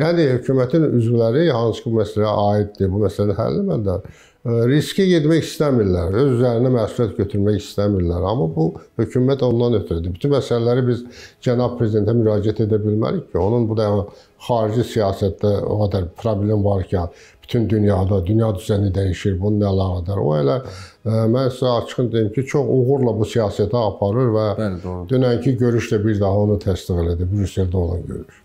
Yəni hökumətin üzvləri hansı ki bu məsələyə aiddir, bu məsələnin həlli məndə e, riskə getmək istəmirlər, öz üzərinə məsuliyyət götürmək istəmirlər. Amma bu hökumət ondan ötürüdür. Bütün məsələləri biz cənab prezidentə müraciət edə bilmərik ki, onun bu da xarici siyasətdə o qədər problem varkən bütün dünyada, dünya düzəni dəyişir, bununla əlaqədar. O elə e, mən sizə açıq deyim ki, çox uğurla bu siyasətə aparır və Bəli, dünənki görüşlə bir daha onu təsdiq elədi, Brüsseldə olan görüş.